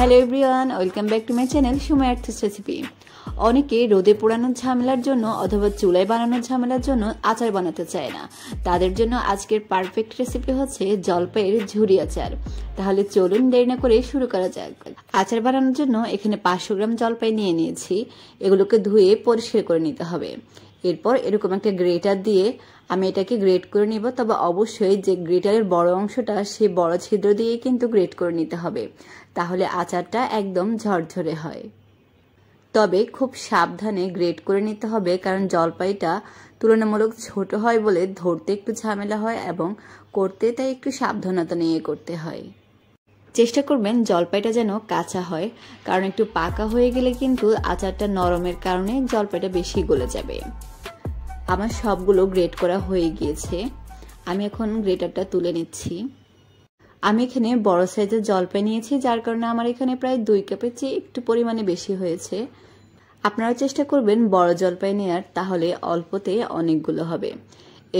hello everyone welcome back to my channel সময় আর্থ recipe অনেকে রোদে পোড়ানোর ঝামেলার জন্য অথবা চুলায় বানানোর ঝামেলার জন্য আচার বানাতে চায় না তাদের জন্য আজকের পারফেক্ট রেসিপি হচ্ছে জলপাইয়ের ঝুরি আচার তাহলে চলুন দেরি না করে শুরু করা যাক আচার বানানোর জন্য এখানে পাঁচশো গ্রাম জলপাই নিয়ে নিয়েছি এগুলোকে ধুয়ে পরিষ্কার করে নিতে হবে এরপর এরকম একটা গ্রেটার দিয়ে আমি এটাকে গ্রেট করে নিব তবে অবশ্যই যে গ্রেটারের বড় অংশটা সেই বড় ছিদ্র দিয়ে কিন্তু গ্রেট করে নিতে হবে তাহলে আচারটা একদম ঝরঝরে হয় তবে খুব সাবধানে গ্রেট করে নিতে হবে কারণ জলপাইটা তুলনামূলক ছোট হয় বলে ধরতে একটু ঝামেলা হয় এবং করতে তাই একটু সাবধানতা নিয়ে করতে হয় চেষ্টা করবেন জলপাইটা যেন কাঁচা হয় কারণ একটু পাকা হয়ে গেলে কিন্তু আচারটা নরমের কারণে জলপাইটা বেশি গলে যাবে আমার সবগুলো গ্রেড করা হয়ে গিয়েছে আমি এখন গ্রেটারটা তুলে নিচ্ছি আমি এখানে বড় সাইজের জলপাই নিয়েছি যার কারণে আমার এখানে প্রায় দুই কাপের চেয়ে একটু পরিমাণে বেশি হয়েছে আপনারা চেষ্টা করবেন বড় জলপাই নেওয়ার তাহলে অল্পতে অনেকগুলো হবে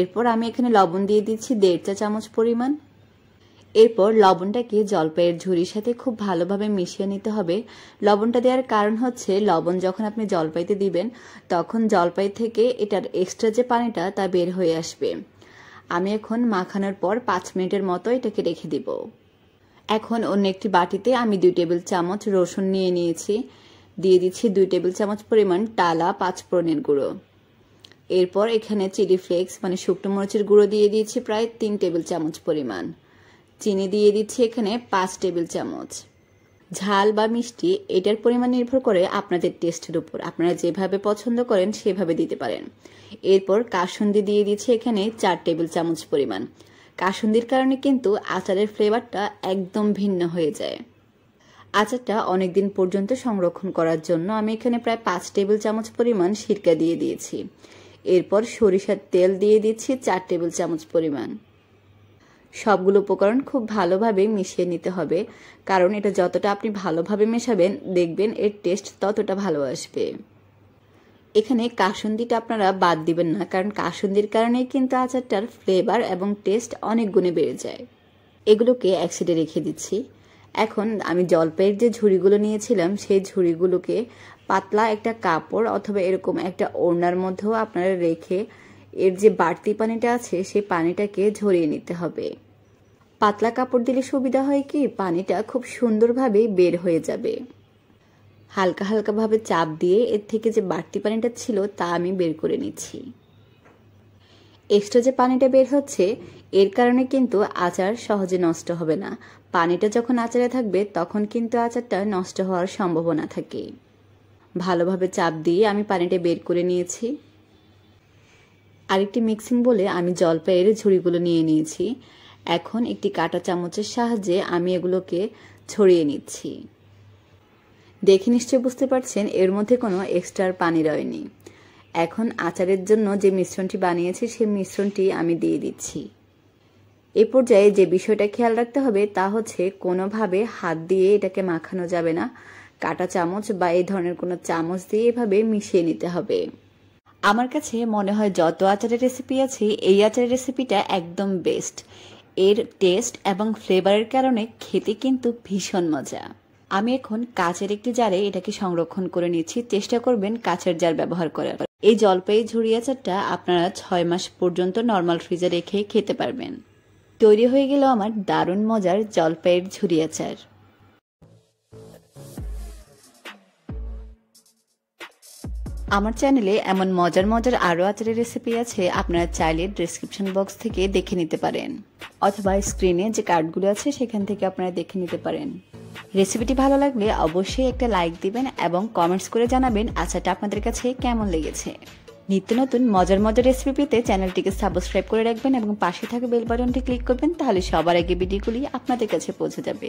এরপর আমি এখানে লবণ দিয়ে দিচ্ছি দেড় চা চামচ পরিমাণ এরপর লবণটাকে জলপাইয়ের ঝুড়ির সাথে খুব ভালোভাবে মিশিয়ে নিতে হবে লবণটা দেওয়ার কারণ হচ্ছে লবণ যখন আপনি জলপাইতে দিবেন তখন জলপাই থেকে এটার এক্সট্রা যে পানিটা তা বের হয়ে আসবে আমি এখন মাখানোর পর পাঁচ মিনিটের মতো এটাকে রেখে দিব এখন অন্য একটি বাটিতে আমি দুই টেবিল চামচ রসুন নিয়ে নিয়েছি দিয়ে দিচ্ছি দুই টেবিল চামচ পরিমাণ টালা পাঁচ গুঁড়ো এরপর এখানে চিলি ফ্লেক্স মানে শুকনো মরিচের গুঁড়ো দিয়ে দিয়েছি প্রায় তিন টেবিল চামচ পরিমাণ চিনি দিয়ে দিচ্ছি এখানে পাঁচ টেবিল চামচ ঝাল বা মিষ্টি এটার পরিমাণ নির্ভর করে আপনাদের টেস্টের উপর আপনারা যেভাবে পছন্দ করেন সেভাবে দিতে পারেন এরপর কাসুন্দি দিয়ে দিচ্ছি এখানে চার টেবিল চামচ পরিমাণ কাসুন্দির কারণে কিন্তু আচারের ফ্লেভারটা একদম ভিন্ন হয়ে যায় আচারটা অনেক দিন পর্যন্ত সংরক্ষণ করার জন্য আমি এখানে প্রায় পাঁচ টেবিল চামচ পরিমাণ সিরকা দিয়ে দিয়েছি এরপর সরিষার তেল দিয়ে দিচ্ছি চার টেবিল চামচ পরিমাণ সবগুলো উপকরণ খুব ভালোভাবে মিশিয়ে নিতে হবে কারণ এটা যতটা আপনি ভালোভাবে মেশাবেন দেখবেন এর টেস্ট ততটা ভালো আসবে এখানে কাসুন্দিটা আপনারা বাদ দিবেন না কারণ কাসুন্দির কারণেই কিন্তু আচারটার ফ্লেভার এবং টেস্ট অনেক গুণে বেড়ে যায় এগুলোকে এক সাইডে রেখে দিচ্ছি এখন আমি জলপাইয়ের যে ঝুড়িগুলো নিয়েছিলাম সেই ঝুড়িগুলোকে পাতলা একটা কাপড় অথবা এরকম একটা ওড়নার মধ্যেও আপনারা রেখে এর যে বাড়তি পানিটা আছে সেই পানিটাকে ঝরিয়ে নিতে হবে পাতলা কাপড় দিলে সুবিধা হয় কি পানিটা খুব সুন্দরভাবে বের হয়ে যাবে হালকা হালকাভাবে চাপ দিয়ে এর থেকে যে বাড়তি পানিটা ছিল তা আমি বের করে নিচ্ছি এক্সট্রা যে পানিটা বের হচ্ছে এর কারণে কিন্তু আচার সহজে নষ্ট হবে না পানিটা যখন আচারে থাকবে তখন কিন্তু আচারটা নষ্ট হওয়ার সম্ভাবনা থাকে ভালোভাবে চাপ দিয়ে আমি পানিটা বের করে নিয়েছি আরেকটি মিক্সিং বলে আমি জলপাইয়ের ঝুড়িগুলো নিয়ে নিয়েছি এখন একটি কাটা চামচের সাহায্যে আমি এগুলোকে ছড়িয়ে নিচ্ছি দেখে নিশ্চয় বুঝতে পারছেন এর মধ্যে কোনো এক্সট্রা পানি রয়নি এখন আচারের জন্য যে মিশ্রণটি বানিয়েছি সেই মিশ্রণটি আমি দিয়ে দিচ্ছি এ পর্যায়ে যে বিষয়টা খেয়াল রাখতে হবে তা হচ্ছে কোনোভাবে হাত দিয়ে এটাকে মাখানো যাবে না কাটা চামচ বা এই ধরনের কোনো চামচ দিয়ে এভাবে মিশিয়ে নিতে হবে আমার কাছে মনে হয় যত আচারের রেসিপি আছে এই আচারের রেসিপিটা একদম বেস্ট এর টেস্ট এবং ফ্লেভারের কারণে খেতে কিন্তু ভীষণ মজা আমি এখন কাচের একটি জারে এটাকে সংরক্ষণ করে নিচ্ছি চেষ্টা করবেন কাচের জার ব্যবহার করার এই জলপাই ঝুড়ি আচারটা আপনারা ছয় মাস পর্যন্ত নর্মাল ফ্রিজে রেখে খেতে পারবেন তৈরি হয়ে গেল আমার দারুণ মজার জলপাইয়ের ঝুড়ি আচার আমার চ্যানেলে এমন মজার মজার আরও আচারের রেসিপি আছে আপনারা চাইলে ডিসক্রিপশন বক্স থেকে দেখে নিতে পারেন অথবা স্ক্রিনে যে কার্ডগুলো আছে সেখান থেকে আপনারা দেখে নিতে পারেন রেসিপিটি ভালো লাগলে অবশ্যই একটা লাইক দিবেন এবং কমেন্টস করে জানাবেন আচারটা আপনাদের কাছে কেমন লেগেছে নিত্য নতুন মজার মজার রেসিপি পেতে চ্যানেলটিকে সাবস্ক্রাইব করে রাখবেন এবং পাশে থাকা বেল বাটনটি ক্লিক করবেন তাহলে সবার আগে ভিডিওগুলি আপনাদের কাছে পৌঁছে যাবে